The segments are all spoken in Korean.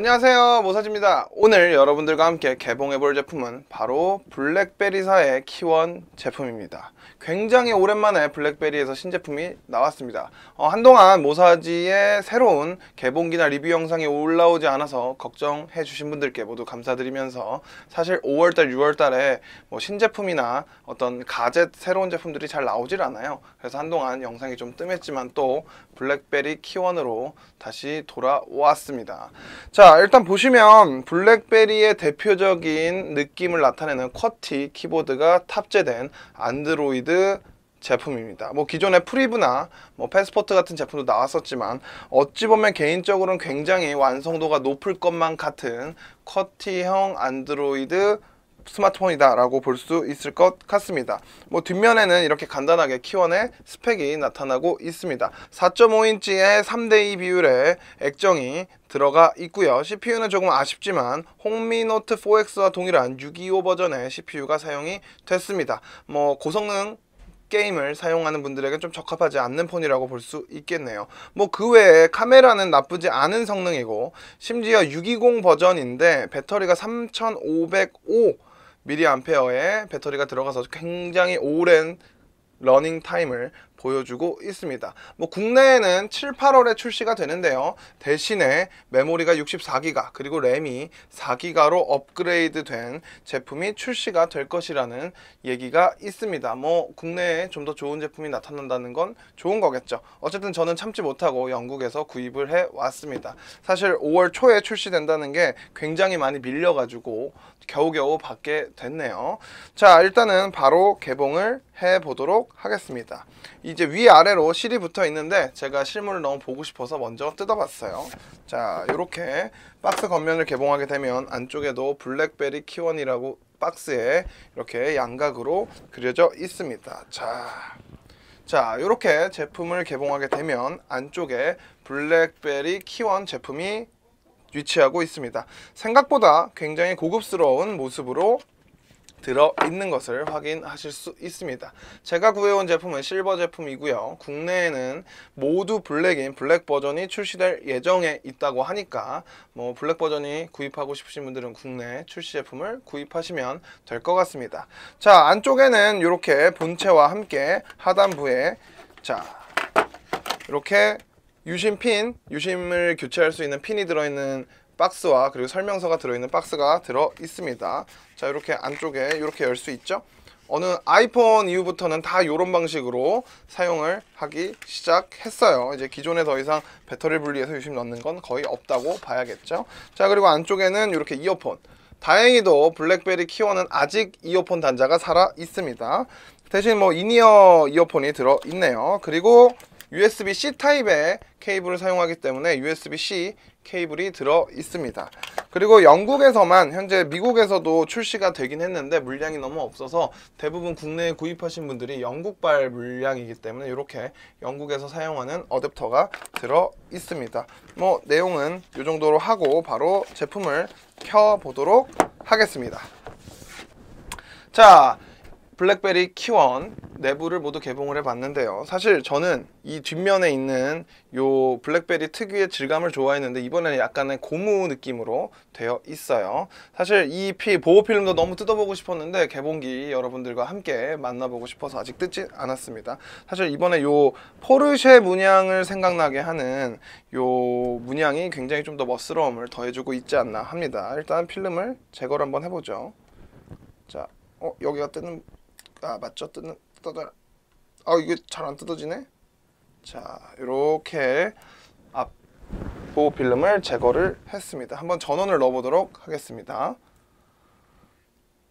안녕하세요 모사지입니다 오늘 여러분들과 함께 개봉해볼 제품은 바로 블랙베리사의 키원 제품입니다 굉장히 오랜만에 블랙베리에서 신제품이 나왔습니다 어, 한동안 모사지의 새로운 개봉기나 리뷰 영상이 올라오지 않아서 걱정해 주신 분들께 모두 감사드리면서 사실 5월달 6월달에 뭐 신제품이나 어떤 가젯 새로운 제품들이 잘 나오질 않아요 그래서 한동안 영상이 좀 뜸했지만 또 블랙베리 키원으로 다시 돌아왔습니다 자 일단 보시면 블랙베리의 대표적인 느낌을 나타내는 쿼티 키보드가 탑재된 안드로이드 제품입니다. 뭐 기존의 프리브나 뭐 패스포트 같은 제품도 나왔었지만 어찌 보면 개인적으로는 굉장히 완성도가 높을 것만 같은 커티형 안드로이드 스마트폰이다라고 볼 수 있을 것 같습니다. 뭐 뒷면에는 이렇게 간단하게 키원의 스펙이 나타나고 있습니다. 4.5인치의 3대2 비율의 액정이 들어가 있고요. CPU는 조금 아쉽지만 홍미 노트 4X와 동일한 625 버전의 CPU가 사용이 됐습니다. 뭐 고성능 게임을 사용하는 분들에게 는좀 적합하지 않는 폰이라고 볼 수 있겠네요 뭐 그 외에 카메라는 나쁘지 않은 성능이고 심지어 620 버전인데 배터리가 3505 미리 암페어의 배터리가 들어가서 굉장히 오랜 러닝 타임을 보여주고 있습니다. 뭐 국내에는 7, 8월에 출시가 되는데요. 대신에 메모리가 64기가 그리고 램이 4기가로 업그레이드된 제품이 출시가 될 것이라는 얘기가 있습니다. 뭐 국내에 좀 더 좋은 제품이 나타난다는 건 좋은 거겠죠. 어쨌든 저는 참지 못하고 영국에서 구입을 해 왔습니다. 사실 5월 초에 출시된다는 게 굉장히 많이 밀려가지고 겨우겨우 받게 됐네요. 자 일단은 바로 개봉을 해보도록 하겠습니다 이제 위아래로 실이 붙어 있는데 제가 실물을 너무 보고 싶어서 먼저 뜯어봤어요 자 이렇게 박스 겉면을 개봉하게 되면 안쪽에도 블랙베리 키원이라고 박스에 이렇게 양각으로 그려져 있습니다 자, 자 이렇게 제품을 개봉하게 되면 안쪽에 블랙베리 키원 제품이 위치하고 있습니다 생각보다 굉장히 고급스러운 모습으로 들어 있는 것을 확인하실 수 있습니다. 제가 구해온 제품은 실버 제품이고요. 국내에는 모두 블랙인 블랙 버전이 출시될 예정에 있다고 하니까 뭐 블랙 버전이 구입하고 싶으신 분들은 국내 출시 제품을 구입하시면 될 것 같습니다. 자 안쪽에는 이렇게 본체와 함께 하단부에 자 이렇게 유심 핀, 유심을 교체할 수 있는 핀이 들어있는 박스와 그리고 설명서가 들어있는 박스가 들어 있습니다 자 이렇게 안쪽에 이렇게 열 수 있죠 어느 아이폰 이후부터는 다 이런 방식으로 사용을 하기 시작했어요 이제 기존에 더 이상 배터리 분리해서 유심 넣는 건 거의 없다고 봐야겠죠 자 그리고 안쪽에는 이렇게 이어폰 다행히도 블랙베리 키워는 아직 이어폰 단자가 살아 있습니다 대신 뭐이니어 이어폰이 들어 있네요 그리고 USB-C 타입의 케이블을 사용하기 때문에 USB-C 케이블이 들어 있습니다. 그리고 영국에서만 현재 미국에서도 출시가 되긴 했는데 물량이 너무 없어서 대부분 국내에 구입하신 분들이 영국발 물량이기 때문에 이렇게 영국에서 사용하는 어댑터가 들어 있습니다. 뭐 내용은 이 정도로 하고 바로 제품을 켜 보도록 하겠습니다. 자 블랙베리 키원 내부를 모두 개봉을 해봤는데요. 사실 저는 이 뒷면에 있는 요 블랙베리 특유의 질감을 좋아했는데 이번에는 약간의 고무 느낌으로 되어 있어요. 사실 이피 보호 필름도 너무 뜯어보고 싶었는데 개봉기 여러분들과 함께 만나보고 싶어서 아직 뜯지 않았습니다. 사실 이번에 요 포르쉐 문양을 생각나게 하는 요 문양이 굉장히 좀 더 멋스러움을 더해주고 있지 않나 합니다. 일단 필름을 제거를 한번 해보죠. 자, 어, 여기가 뜨는 아 맞죠? 뜯는 뜯어라. 아 이게 잘 안 뜯어지네. 자 이렇게 앞보 필름을 제거를 했습니다. 한번 전원을 넣어보도록 하겠습니다.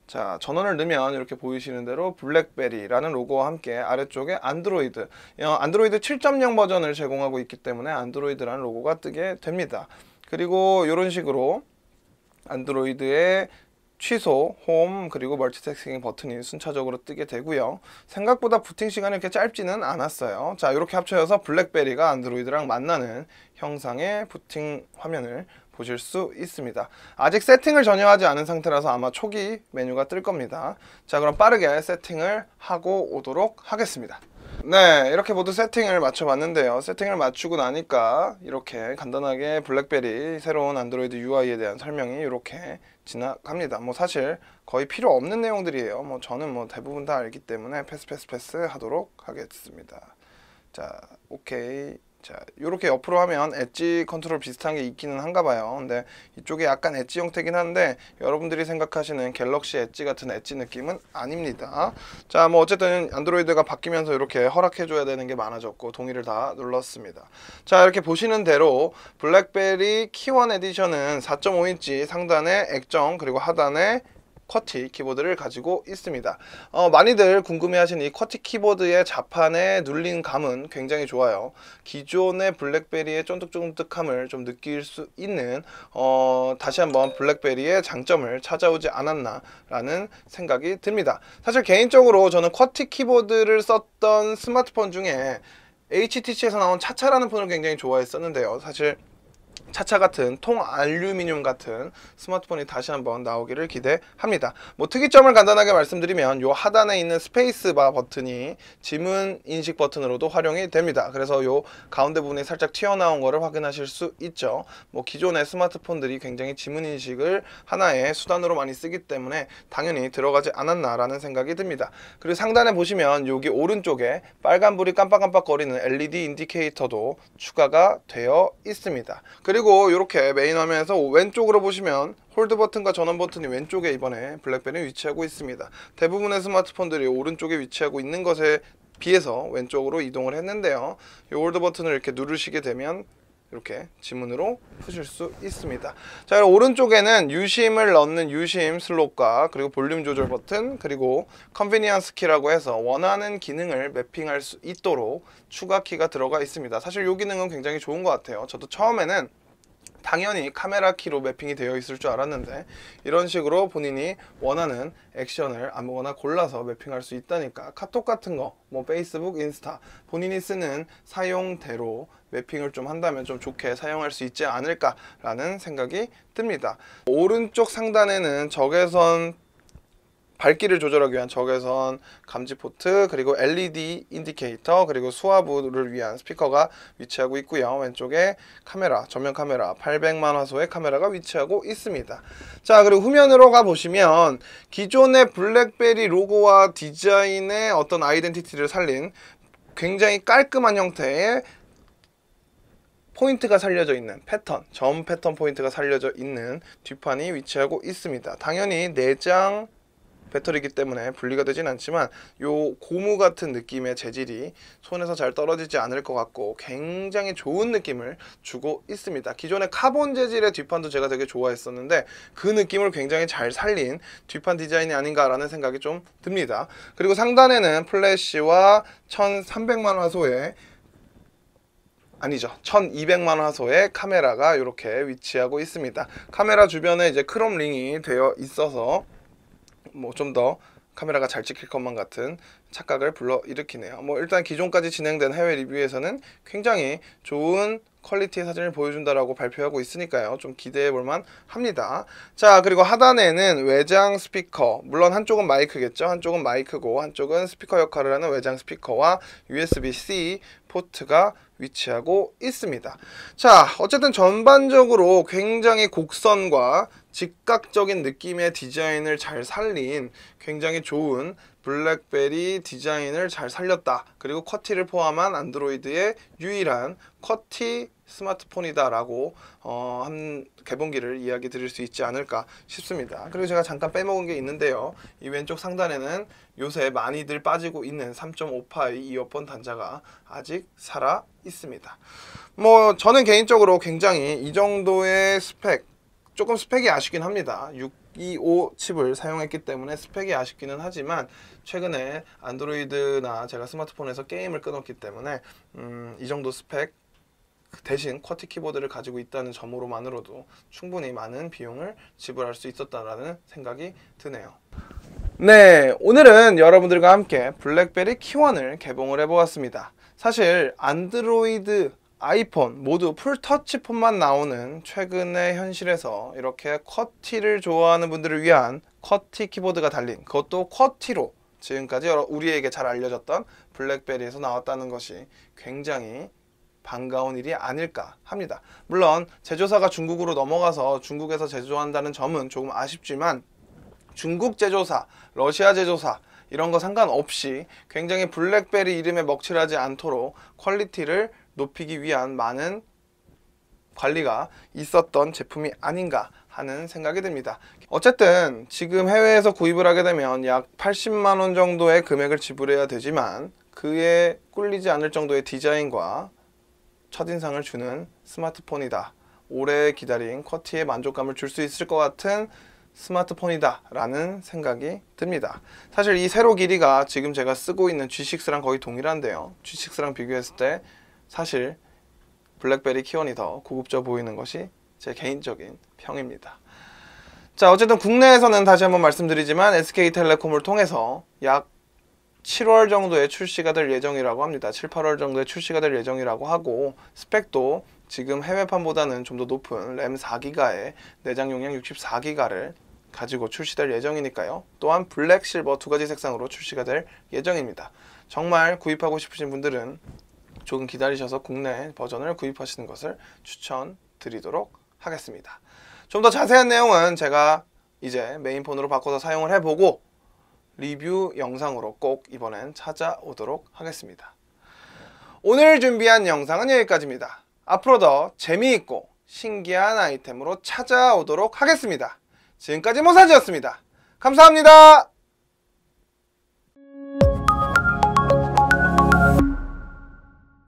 자 전원을 넣으면 이렇게 보이시는 대로 블랙베리라는 로고와 함께 아래쪽에 안드로이드 어, 안드로이드 7.0 버전을 제공하고 있기 때문에 안드로이드라는 로고가 뜨게 됩니다 그리고 이런 식으로 안드로이드의 취소, 홈, 그리고 멀티태스킹 버튼이 순차적으로 뜨게 되고요. 생각보다 부팅 시간이 이렇게 짧지는 않았어요. 자, 이렇게 합쳐져서 블랙베리가 안드로이드랑 만나는 형상의 부팅 화면을 보실 수 있습니다. 아직 세팅을 전혀 하지 않은 상태라서 아마 초기 메뉴가 뜰 겁니다. 자, 그럼 빠르게 세팅을 하고 오도록 하겠습니다. 네 이렇게 모두 세팅을 맞춰봤는데요 세팅을 맞추고 나니까 이렇게 간단하게 블랙베리 새로운 안드로이드 UI에 대한 설명이 이렇게 지나갑니다 뭐 사실 거의 필요 없는 내용들이에요 뭐 저는 뭐 대부분 다 알기 때문에 패스 패스 패스 하도록 하겠습니다 자 오케이 자 이렇게 옆으로 하면 엣지 컨트롤 비슷한 게 있기는 한가 봐요 근데 이쪽이 약간 엣지 형태긴 한데 여러분들이 생각하시는 갤럭시 엣지 같은 엣지 느낌은 아닙니다 자 뭐 어쨌든 안드로이드가 바뀌면서 이렇게 허락해 줘야 되는 게 많아졌고 동의를 다 눌렀습니다 자 이렇게 보시는 대로 블랙베리 키원 에디션은 4.5인치 상단에 액정 그리고 하단에 쿼티 키보드를 가지고 있습니다. 어, 많이들 궁금해하시는 이 쿼티 키보드의 자판의 눌린 감은 굉장히 좋아요. 기존의 블랙베리의 쫀득쫀득함을 좀 느낄 수 있는 어, 다시 한번 블랙베리의 장점을 찾아오지 않았나라는 생각이 듭니다. 사실 개인적으로 저는 쿼티 키보드를 썼던 스마트폰 중에 HTC에서 나온 차차라는 폰을 굉장히 좋아했었는데요. 사실 차차 같은 통 알루미늄 같은 스마트폰이 다시 한번 나오기를 기대합니다. 뭐 특이점을 간단하게 말씀드리면 요 하단에 있는 스페이스바 버튼이 지문 인식 버튼으로도 활용이 됩니다. 그래서 요 가운데 부분이 살짝 튀어나온 거를 확인하실 수 있죠. 뭐 기존의 스마트폰들이 굉장히 지문 인식을 하나의 수단으로 많이 쓰기 때문에 당연히 들어가지 않았나라는 생각이 듭니다. 그리고 상단에 보시면 여기 오른쪽에 빨간불이 깜빡깜빡거리는 LED 인디케이터도 추가가 되어 있습니다. 그리고 그리고 이렇게 메인 화면에서 왼쪽으로 보시면 홀드 버튼과 전원 버튼이 왼쪽에 이번에 블랙베리는 위치하고 있습니다. 대부분의 스마트폰들이 오른쪽에 위치하고 있는 것에 비해서 왼쪽으로 이동을 했는데요. 이 홀드 버튼을 이렇게 누르시게 되면 이렇게 지문으로 푸실 수 있습니다 자 오른쪽에는 유심을 넣는 유심 슬롯과 그리고 볼륨 조절 버튼 그리고 컨비니언스 키라고 해서 원하는 기능을 매핑할 수 있도록 추가 키가 들어가 있습니다 사실 이 기능은 굉장히 좋은 것 같아요 저도 처음에는 당연히 카메라 키로 매핑이 되어 있을 줄 알았는데 이런 식으로 본인이 원하는 액션을 아무거나 골라서 매핑할 수 있다니까 카톡 같은 거 뭐 페이스북, 인스타 본인이 쓰는 사용대로 매핑을 좀 한다면 좀 좋게 사용할 수 있지 않을까라는 생각이 듭니다 오른쪽 상단에는 적외선 밝기를 조절하기 위한 적외선 감지 포트 그리고 LED 인디케이터 그리고 수화부를 위한 스피커가 위치하고 있고요 왼쪽에 카메라 전면 카메라 800만 화소의 카메라가 위치하고 있습니다 자 그리고 후면으로 가보시면 기존의 블랙베리 로고와 디자인의 어떤 아이덴티티를 살린 굉장히 깔끔한 형태의 포인트가 살려져 있는 패턴, 점 패턴 포인트가 살려져 있는 뒷판이 위치하고 있습니다. 당연히 내장 배터리이기 때문에 분리가 되진 않지만 요 고무 같은 느낌의 재질이 손에서 잘 떨어지지 않을 것 같고 굉장히 좋은 느낌을 주고 있습니다. 기존의 카본 재질의 뒷판도 제가 되게 좋아했었는데 그 느낌을 굉장히 잘 살린 뒷판 디자인이 아닌가라는 생각이 좀 듭니다. 그리고 상단에는 플래시와 1300만 화소의 아니죠. 1200만 화소의 카메라가 이렇게 위치하고 있습니다. 카메라 주변에 이제 크롬 링이 되어 있어서 뭐좀더 카메라가 잘 찍힐 것만 같은 착각을 불러일으키네요. 뭐 일단 기존까지 진행된 해외 리뷰에서는 굉장히 좋은 퀄리티의 사진을 보여준다라고 발표하고 있으니까요. 좀 기대해 볼만 합니다. 자, 그리고 하단에는 외장 스피커. 물론 한쪽은 마이크겠죠. 한쪽은 마이크고 한쪽은 스피커 역할을 하는 외장 스피커와 USB-C 포트가 위치하고 있습니다. 자, 어쨌든 전반적으로 굉장히 곡선과 즉각적인 느낌의 디자인을 잘 살린 굉장히 좋은 블랙베리 디자인을 잘 살렸다. 그리고 커티를 포함한 안드로이드의 유일한 커티 스마트폰이다라고 어, 한 개봉기를 이야기 드릴 수 있지 않을까 싶습니다. 그리고 제가 잠깐 빼먹은 게 있는데요. 이 왼쪽 상단에는 요새 많이들 빠지고 있는 3.5파이 이어폰 단자가 아직 살아 있습니다. 뭐 저는 개인적으로 굉장히 이 정도의 스펙 조금 스펙이 아쉽긴 합니다. 625 칩을 사용했기 때문에 스펙이 아쉽기는 하지만 최근에 안드로이드나 제가 스마트폰에서 게임을 끊었기 때문에 음, 이 정도 스펙 그 대신 쿼티 키보드를 가지고 있다는 점으로만으로도 충분히 많은 비용을 지불할 수 있었다라는 생각이 드네요. 네, 오늘은 여러분들과 함께 블랙베리 키원을 개봉을 해보았습니다. 사실 안드로이드 아이폰 모두 풀터치 폰만 나오는 최근의 현실에서 이렇게 쿼티를 좋아하는 분들을 위한 쿼티 키보드가 달린 그것도 쿼티로 지금까지 우리에게 잘 알려졌던 블랙베리에서 나왔다는 것이 굉장히 반가운 일이 아닐까 합니다. 물론 제조사가 중국으로 넘어가서 중국에서 제조한다는 점은 조금 아쉽지만 중국 제조사, 러시아 제조사 이런 거 상관없이 굉장히 블랙베리 이름에 먹칠하지 않도록 퀄리티를 높이기 위한 많은 관리가 있었던 제품이 아닌가 하는 생각이 듭니다. 어쨌든 지금 해외에서 구입을 하게 되면 약 80만원 정도의 금액을 지불해야 되지만 그에 꿀리지 않을 정도의 디자인과 첫인상을 주는 스마트폰이다. 오래 기다린 쿼티의 만족감을 줄 수 있을 것 같은 스마트폰이다 라는 생각이 듭니다 사실 이 세로 길이가 지금 제가 쓰고 있는 G6랑 거의 동일한데요 G6랑 비교했을 때 사실 블랙베리 키원이 더 고급져 보이는 것이 제 개인적인 평입니다 자 어쨌든 국내에서는 다시 한번 말씀드리지만 SK텔레콤을 통해서 약 7월 정도에 출시가 될 예정이라고 합니다. 7, 8월 정도에 출시가 될 예정이라고 하고 스펙도 지금 해외판보다는 좀 더 높은 램 4기가에 내장 용량 64기가를 가지고 출시될 예정이니까요. 또한 블랙, 실버 두 가지 색상으로 출시가 될 예정입니다. 정말 구입하고 싶으신 분들은 조금 기다리셔서 국내 버전을 구입하시는 것을 추천드리도록 하겠습니다. 좀 더 자세한 내용은 제가 이제 메인폰으로 바꿔서 사용을 해보고 리뷰 영상으로 꼭 이번엔 찾아오도록 하겠습니다. 오늘 준비한 영상은 여기까지입니다. 앞으로 더 재미있고 신기한 아이템으로 찾아오도록 하겠습니다. 지금까지 모사지였습니다. 감사합니다.